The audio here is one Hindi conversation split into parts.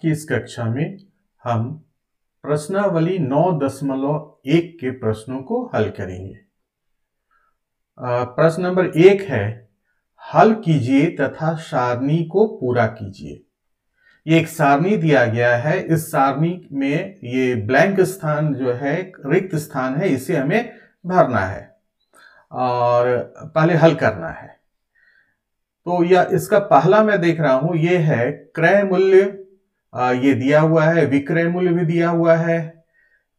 की इस कक्षा में हम प्रश्नावली नौ दशमलव एक के प्रश्नों को हल करेंगे प्रश्न नंबर एक है हल कीजिए तथा सारणी को पूरा कीजिए ये एक सारणी दिया गया है इस सारणी में ये ब्लैंक स्थान जो है रिक्त स्थान है इसे हमें भरना है और पहले हल करना है तो यह इसका पहला मैं देख रहा हूं ये है क्रय मूल्य ये दिया हुआ है विक्रय मूल्य भी दिया हुआ है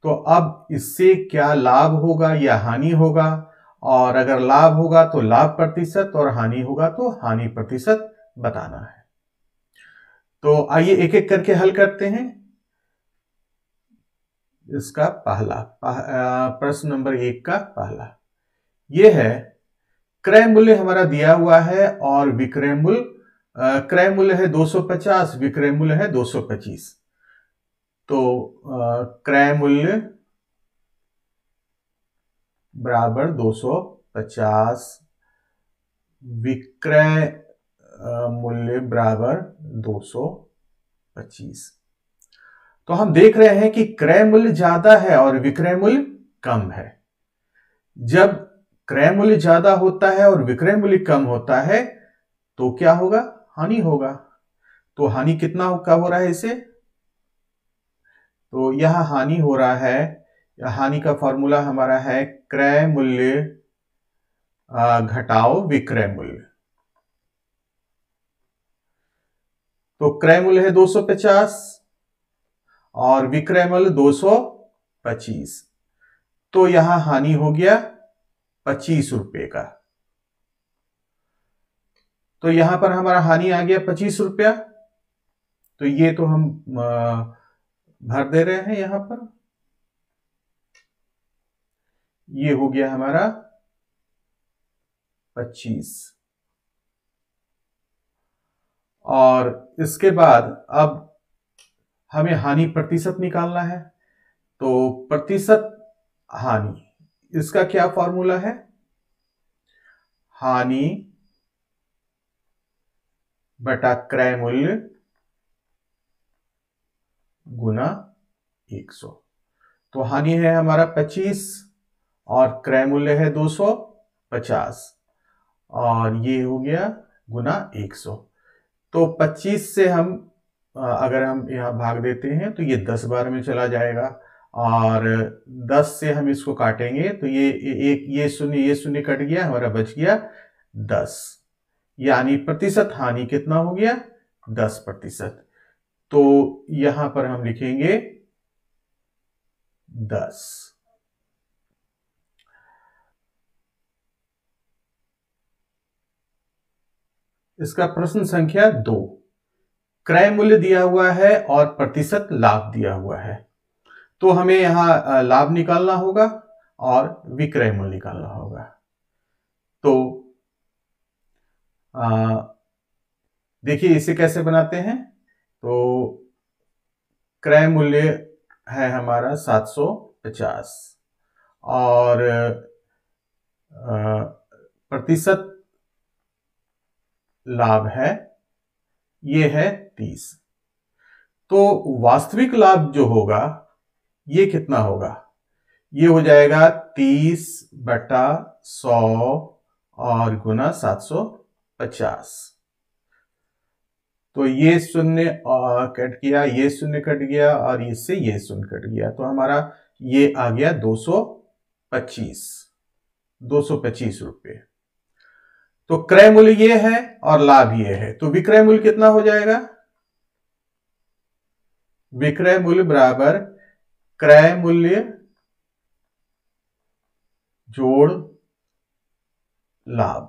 तो अब इससे क्या लाभ होगा या हानि होगा और अगर लाभ होगा तो लाभ प्रतिशत और हानि होगा तो हानि प्रतिशत बताना है तो आइए एक एक करके हल करते हैं इसका पहला प्रश्न नंबर एक का पहला यह है क्रय मूल्य हमारा दिया हुआ है और विक्रय मूल्य क्रय मूल्य है 250 विक्रय मूल्य है 225 तो क्रय मूल्य बराबर 250 विक्रय मूल्य बराबर 225 तो हम देख रहे हैं कि क्रय मूल्य ज्यादा है और विक्रय मूल्य कम है जब क्रय मूल्य ज्यादा होता है और विक्रय मूल्य कम होता है तो क्या होगा हानि होगा तो हानि कितना का हो रहा है इसे तो यह हानि हो रहा है हानि का फॉर्मूला हमारा है क्रय मूल्य घटाओ विक्रय मूल्य तो क्रय मूल्य है 250 और विक्रय मूल्य 225 तो यहां हानि हो गया पच्चीस रुपए का तो यहां पर हमारा हानि आ गया पच्चीस रुपया तो ये तो हम भर दे रहे हैं यहां पर ये हो गया हमारा पच्चीस और इसके बाद अब हमें हानि प्रतिशत निकालना है तो प्रतिशत हानि इसका क्या फॉर्मूला है हानि बटा क्रय मूल्य गुना 100 तो हानि है हमारा 25 और क्रय मूल्य है 250 और ये हो गया गुना 100 तो 25 से हम अगर हम यहां भाग देते हैं तो ये 10 बार में चला जाएगा और 10 से हम इसको काटेंगे तो ये एक ये शून्य ये शून्य कट गया हमारा बच गया दस यानी प्रतिशत हानि कितना हो गया दस प्रतिशत तो यहां पर हम लिखेंगे दस इसका प्रश्न संख्या दो क्रय मूल्य दिया हुआ है और प्रतिशत लाभ दिया हुआ है तो हमें यहां लाभ निकालना होगा और विक्रय मूल्य निकालना होगा तो देखिए इसे कैसे बनाते हैं तो क्रय मूल्य है हमारा 750 और प्रतिशत लाभ है ये है 30 तो वास्तविक लाभ जो होगा ये कितना होगा ये हो जाएगा 30 बटा 100 और गुना सात सौ पचास तो ये शून्य कट गया ये शून्य कट गया और इससे ये शून्य कट गया तो हमारा ये आ गया 225 225 रुपये तो क्रय मूल्य ये है और लाभ ये है तो विक्रय मूल्य कितना हो जाएगा विक्रय मूल्य बराबर क्रय मूल्य जोड़ लाभ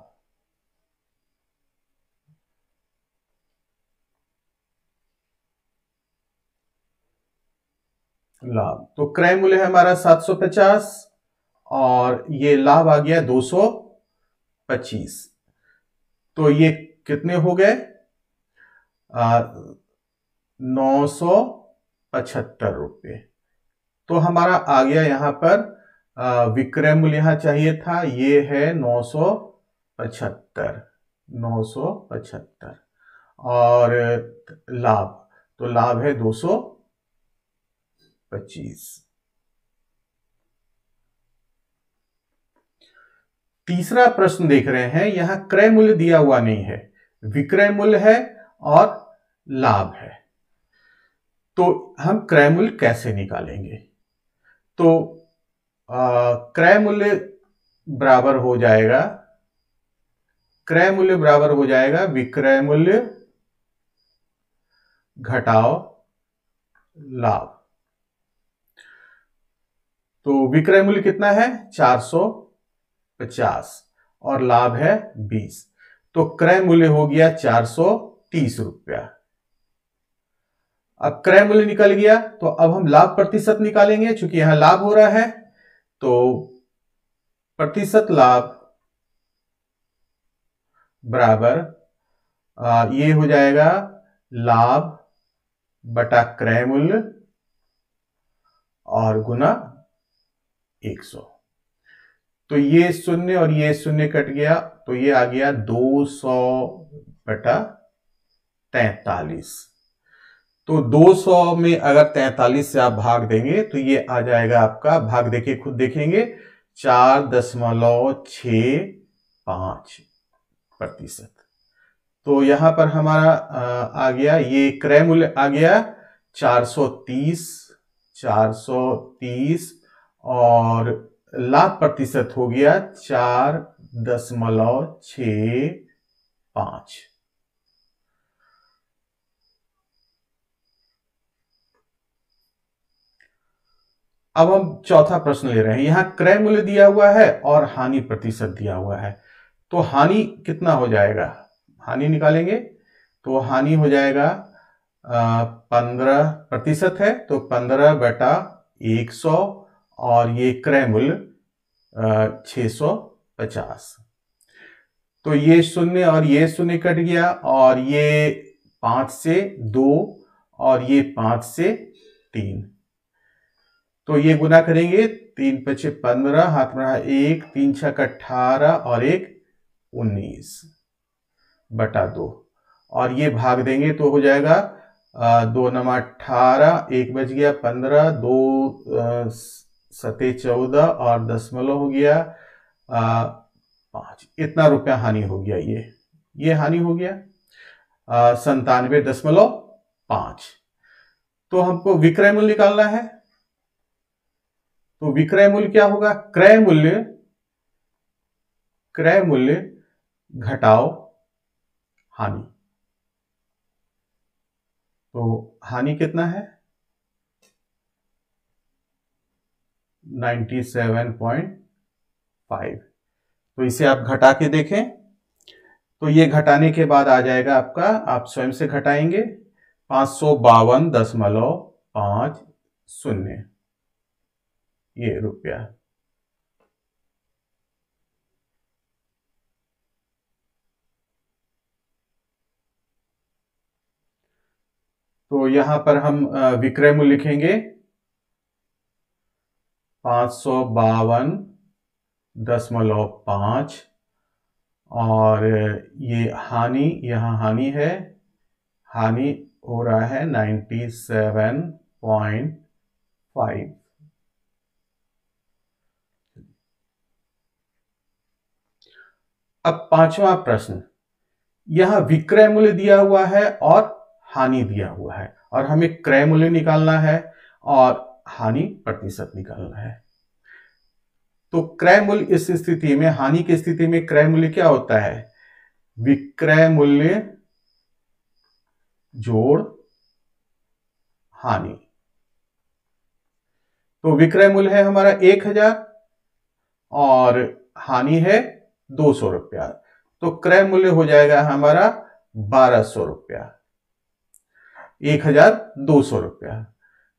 लाभ तो क्रय मूल्य है हमारा 750 और ये लाभ आ गया 225 तो ये कितने हो गए नौ सौ पचहत्तर रुपये तो हमारा आ गया यहां पर विक्रय मूल्य यहां चाहिए था ये है नौ सौ पचहत्तर नौ सौ पचहत्तर और लाभ तो लाभ है दो सौ पच्चीस तीसरा प्रश्न देख रहे हैं यहां क्रय मूल्य दिया हुआ नहीं है विक्रय मूल्य है और लाभ है तो हम क्रय मूल्य कैसे निकालेंगे तो क्रय मूल्य बराबर हो जाएगा क्रय मूल्य बराबर हो जाएगा विक्रय मूल्य घटाओ लाभ तो विक्रय मूल्य कितना है 450 और लाभ है 20 तो क्रय मूल्य हो गया चार रुपया अब क्रय मूल्य निकल गया तो अब हम लाभ प्रतिशत निकालेंगे चूंकि यहां लाभ हो रहा है तो प्रतिशत लाभ बराबर आ, ये हो जाएगा लाभ बटा क्रय मूल्य और गुना एक सौ तो ये शून्य और ये शून्य कट गया तो ये आ गया दो सौ बटा तैतालीस तो 200 में अगर 43 से आप भाग देंगे तो ये आ जाएगा आपका भाग देखिए खुद देखेंगे चार दशमलव छ पांच प्रतिशत तो यहां पर हमारा आ गया ये क्रय मूल्य आ गया 430 430 और लाभ प्रतिशत हो गया चार दशमलव छ पांच अब हम चौथा प्रश्न ले रहे हैं यहां क्रय मूल्य दिया हुआ है और हानि प्रतिशत दिया हुआ है तो हानि कितना हो जाएगा हानि निकालेंगे तो हानि हो जाएगा पंद्रह प्रतिशत है तो पंद्रह बटा एक सौ और ये क्रय मूल्य छः सौ पचास तो ये शून्य और ये शून्य कट गया और ये पांच से दो और ये पांच से तीन तो ये गुना करेंगे तीन पचे पंद्रह हाथ में रहा एक तीन छः का अठारह और एक उन्नीस बटा दो और ये भाग देंगे तो हो जाएगा दो नमा अठारह एक बज गया पंद्रह दो आ, सते चौदह और दशमलव हो गया पांच इतना रुपया हानि हो गया ये ये हानि हो गया संतानवे दशमलव पांच तो हमको विक्रय मूल्य निकालना है तो विक्रय मूल्य क्या होगा क्रय मूल्य क्रय मूल्य घटाओ हानि तो हानि कितना है 97.5 तो इसे आप घटा के देखें तो ये घटाने के बाद आ जाएगा आपका आप स्वयं से घटाएंगे पांच सौ बावन दशमलव शून्य ये रुपया तो यहां पर हम विक्रय मूल्य लिखेंगे पाँच सौ बावन दशमलव पाँच और ये हानि यहाँ हानि है हानि हो रहा है नाइन्टी सेवन पॉइंट फाइव अब पांचवा प्रश्न यहां विक्रय मूल्य दिया हुआ है और हानि दिया हुआ है और हमें क्रय मूल्य निकालना है और हानि प्रतिशत निकालना है तो क्रय मूल्य इस स्थिति में हानि की स्थिति में क्रय मूल्य क्या होता है विक्रय मूल्य जोड़ हानि तो विक्रय मूल्य है हमारा एक हजार और हानि है दो सौ रुपया तो क्रय मूल्य हो जाएगा हमारा बारह सौ रुपया एक हजार दो सौ रुपया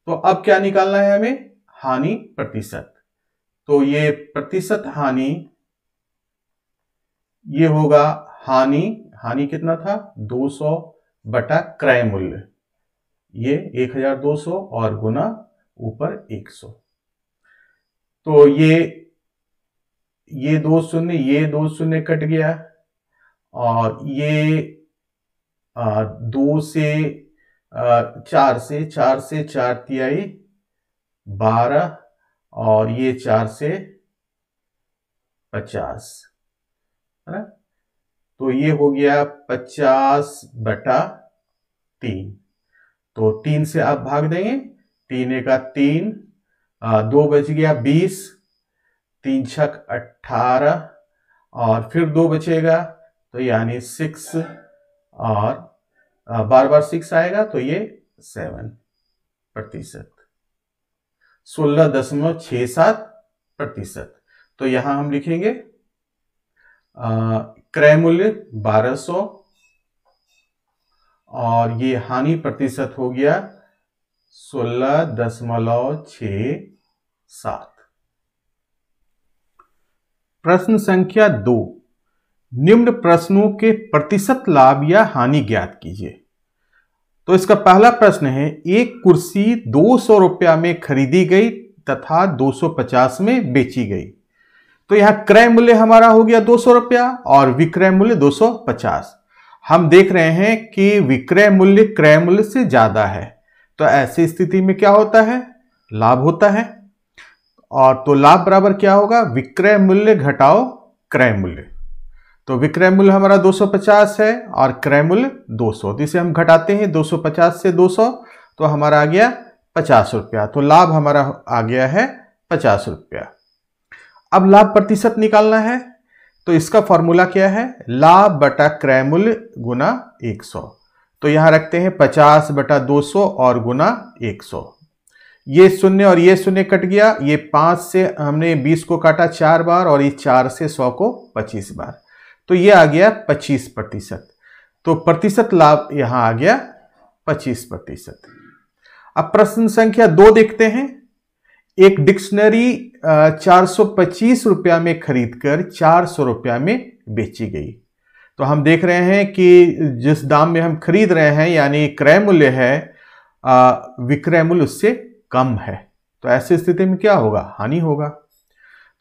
तो अब क्या निकालना है हमें हानि प्रतिशत तो ये प्रतिशत हानि ये होगा हानि हानि कितना था 200 बटा क्रय मूल्य ये 1200 और गुना ऊपर 100 तो ये ये दो शून्य ये दो शून्य कट गया और ये आ, दो से चार से चार से चार तिहाई बारह और ये चार से पचास है ना तो ये हो गया पचास बटा तीन तो तीन से आप भाग देंगे तीन एक तीन दो बच गया बीस तीन छक अट्ठारह और फिर दो बचेगा तो यानी सिक्स और बार बार सिक्स आएगा तो ये सेवन प्रतिशत सोलह दशमलव छ सात प्रतिशत तो यहां हम लिखेंगे क्रय मूल्य बारह सौ और ये हानि प्रतिशत हो गया सोलह दशमलव छ सात प्रश्न संख्या दो निम्न प्रश्नों के प्रतिशत लाभ या हानि ज्ञात कीजिए तो इसका पहला प्रश्न है एक कुर्सी सौ रुपया में खरीदी गई तथा 250 में बेची गई तो यहां क्रय मूल्य हमारा हो गया सौ रुपया और विक्रय मूल्य 250 हम देख रहे हैं कि विक्रय मूल्य क्रय मूल्य से ज्यादा है तो ऐसी स्थिति में क्या होता है लाभ होता है और तो लाभ बराबर क्या होगा विक्रय मूल्य घटाओ क्रय मूल्य तो विक्रय मूल्य हमारा 250 है और क्रय मूल्य 200 तो इसे हम घटाते हैं 250 से 200 तो हमारा आ गया पचास रुपया तो लाभ हमारा आ गया है पचास रुपया अब लाभ प्रतिशत निकालना है तो इसका फॉर्मूला क्या है लाभ बटा क्रय मूल्य गुना एक सौ तो यहां रखते हैं पचास बटा दो सौ और गुना एक सौ ये शून्य और ये शून्य कट गया ये पांच से हमने बीस को काटा चार बार और ये चार से सौ को पच्चीस बार तो ये आ गया पच्चीस प्रतिशत तो प्रतिशत लाभ यहां आ गया पच्चीस प्रतिशत अब प्रश्न संख्या दो देखते हैं एक डिक्शनरी चार सौ पच्चीस रुपया में खरीदकर चार सौ रुपया में बेची गई तो हम देख रहे हैं कि जिस दाम में हम खरीद रहे हैं यानी क्रय मूल्य है विक्रय मूल्य उससे कम है तो ऐसी स्थिति में क्या होगा हानि होगा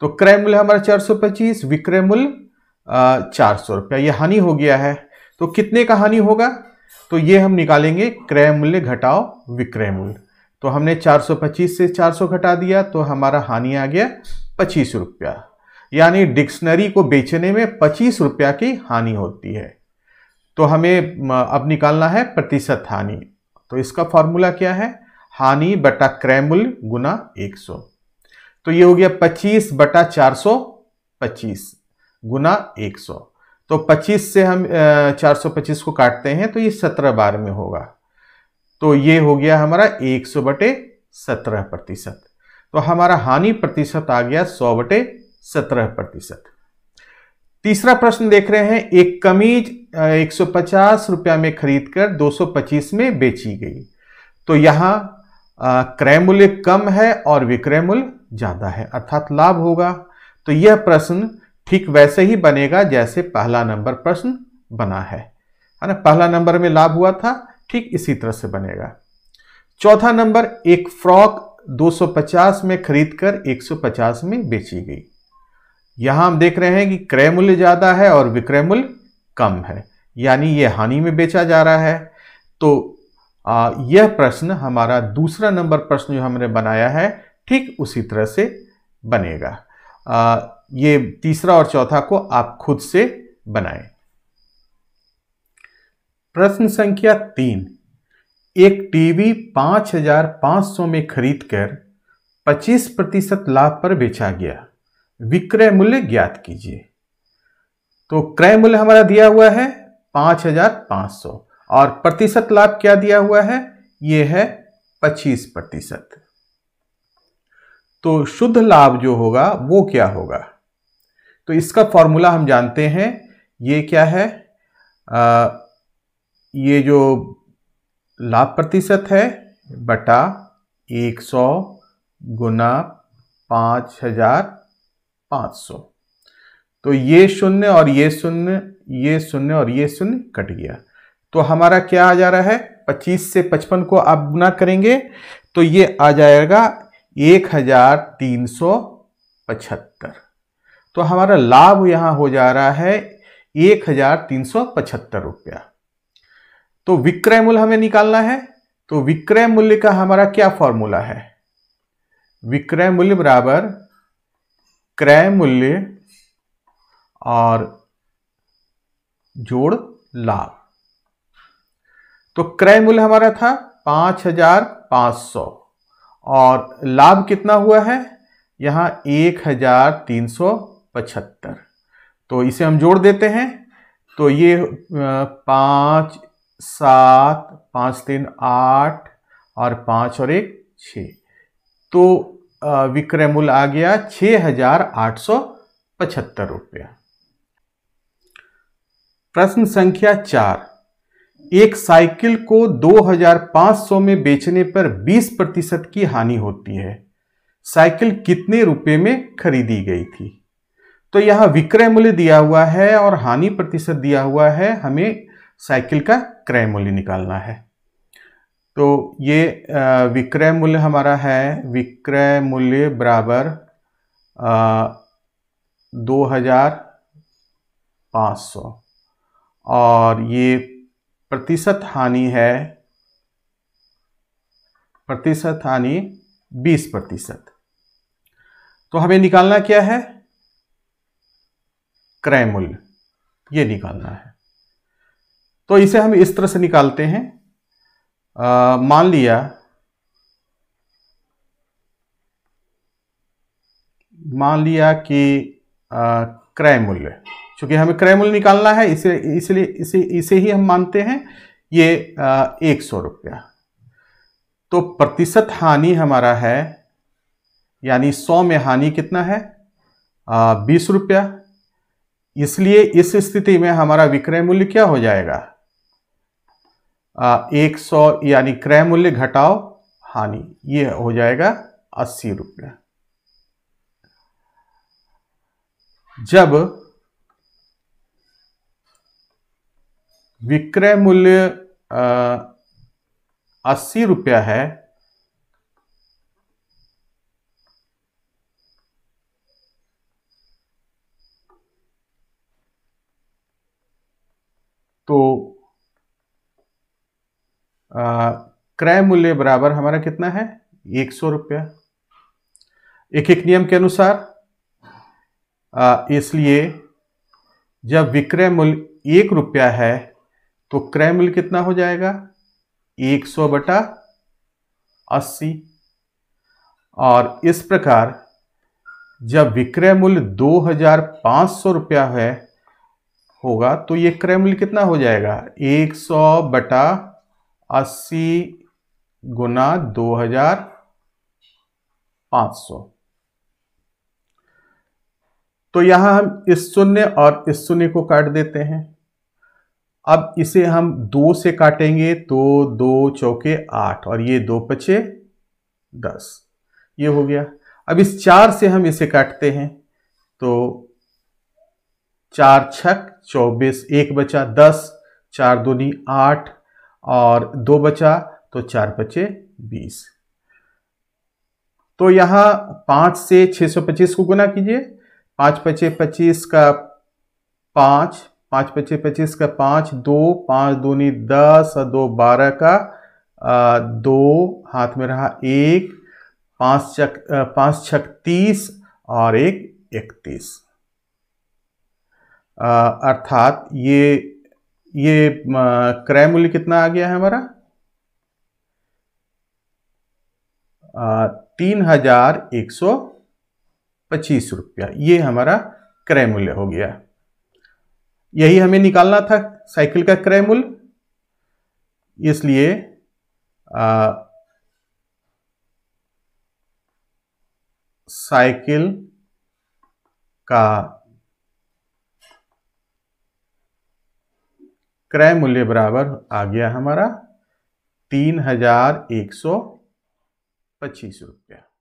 तो क्रय मूल्य हमारा 425 विक्रय मूल्य चार सौ रुपया ये हानि हो गया है तो कितने का हानि होगा तो ये हम निकालेंगे क्रय मूल्य घटाओ विक्रय मूल्य तो हमने 425 से 400 घटा दिया तो हमारा हानि आ गया पच्चीस रुपया यानी डिक्शनरी को बेचने में पच्चीस रुपया की हानि होती है तो हमें अब निकालना है प्रतिशत हानि तो इसका फॉर्मूला क्या है हानि बटा क्रय मूल्य गुना 100 तो ये हो गया 25 बटा 425 गुना एक सौ तो पच्चीस से हम चार सौ पच्चीस को काटते हैं तो ये सत्रह बार में होगा तो ये हो गया हमारा एक सौ बटे सत्रह प्रतिशत तो हमारा हानि प्रतिशत आ गया सौ बटे सत्रह प्रतिशत तीसरा प्रश्न देख रहे हैं एक कमीज 150 रुपया में खरीदकर 225 में बेची गई तो यहाँ क्रय मूल्य कम है और विक्रय मूल्य ज़्यादा है अर्थात लाभ होगा तो यह प्रश्न ठीक वैसे ही बनेगा जैसे पहला नंबर प्रश्न बना है है ना पहला नंबर में लाभ हुआ था ठीक इसी तरह से बनेगा चौथा नंबर एक फ्रॉक 250 में खरीदकर 150 में बेची गई यहां हम देख रहे हैं कि क्रय मूल्य ज्यादा है और विक्रय मूल्य कम है यानी यह हानि में बेचा जा रहा है तो आ, यह प्रश्न हमारा दूसरा नंबर प्रश्न जो हमने बनाया है ठीक उसी तरह से बनेगा आ, ये तीसरा और चौथा को आप खुद से बनाएं प्रश्न संख्या तीन एक टीवी 5,500 में खरीदकर 25 प्रतिशत लाभ पर बेचा गया विक्रय मूल्य ज्ञात कीजिए तो क्रय मूल्य हमारा दिया हुआ है 5,500 और प्रतिशत लाभ क्या दिया हुआ है ये है 25 प्रतिशत तो शुद्ध लाभ जो होगा वो क्या होगा तो इसका फॉर्मूला हम जानते हैं ये क्या है आ, ये जो लाभ प्रतिशत है बटा एक सौ गुना पाँच हजार पाँच सौ तो ये शून्य और ये शून्य ये शून्य और ये शून्य कट गया तो हमारा क्या आ जा रहा है पच्चीस से पचपन को आप गुना करेंगे तो ये आ जाएगा एक हजार तीन सौ पचहत्तर तो हमारा लाभ यहां हो जा रहा है एक हजार तीन सौ पचहत्तर रुपया तो विक्रय मूल्य हमें निकालना है तो विक्रय मूल्य का हमारा क्या फॉर्मूला है विक्रय मूल्य बराबर क्रय मूल्य और जोड़ लाभ तो क्रय मूल्य हमारा था पांच हजार पांच सौ और लाभ कितना हुआ है यहां एक हजार तीन सौ पचहत्तर तो इसे हम जोड़ देते हैं तो ये पाँच सात पाँच तीन आठ और पाँच और एक छ तो विक्रय मूल्य आ गया छ हजार आठ सौ पचहत्तर रुपया प्रश्न संख्या चार एक साइकिल को 2500 में बेचने पर 20 प्रतिशत की हानि होती है साइकिल कितने रुपए में खरीदी गई थी तो यहाँ विक्रय मूल्य दिया हुआ है और हानि प्रतिशत दिया हुआ है हमें साइकिल का क्रय मूल्य निकालना है तो ये विक्रय मूल्य हमारा है विक्रय मूल्य बराबर दो हजार सौ और ये प्रतिशत हानि है प्रतिशत हानि बीस प्रतिशत तो हमें निकालना क्या है क्रय मूल्य ये निकालना है तो इसे हम इस तरह से निकालते हैं मान लिया मान लिया कि क्रय मूल्य चूंकि हमें क्रय मूल्य निकालना है इसे इसलिए इसे इसे ही हम मानते हैं ये आ, एक सौ रुपया तो प्रतिशत हानि हमारा है यानी सौ में हानि कितना है बीस रुपया इसलिए इस स्थिति में हमारा विक्रय मूल्य क्या हो जाएगा एक सौ यानी क्रय मूल्य घटाओ हानि ये हो जाएगा अस्सी रुपये जब विक्रय मूल्य अस्सी रुपया है तो क्रय मूल्य बराबर हमारा कितना है एक सौ रुपया एक एक नियम के अनुसार इसलिए जब विक्रय मूल्य एक रुपया है तो क्रय मूल्य कितना हो जाएगा एक सौ बटा अस्सी और इस प्रकार जब विक्रय मूल्य दो हजार पांच सौ रुपया है होगा तो ये मूल्य कितना हो जाएगा 100 बटा अस्सी गुना 2500 तो यहां हम इस शून्य और इस शून्य को काट देते हैं अब इसे हम दो से काटेंगे तो दो चौके आठ और ये दो पचे दस ये हो गया अब इस चार से हम इसे काटते हैं तो चार छक चौबीस एक बचा दस चार दूनी आठ और दो बचा तो चार पचे बीस तो यहां पांच से सौ पच्चीस को गुना कीजिए पांच पचे पच्चीस का पांच पांच पचे पच्चीस का पांच दो पांच दूनी दस और दो बारह का आ, दो हाथ में रहा एक पांच छक पांच छक तीस और एक इकतीस अर्थात ये ये क्रय मूल्य कितना आ गया है हमारा तीन हजार एक सौ पच्चीस रुपया ये हमारा क्रय मूल्य हो गया यही हमें निकालना था साइकिल का क्रय मूल्य इसलिए साइकिल का क्रय मूल्य बराबर आ गया हमारा तीन हजार एक सौ पच्चीस रुपया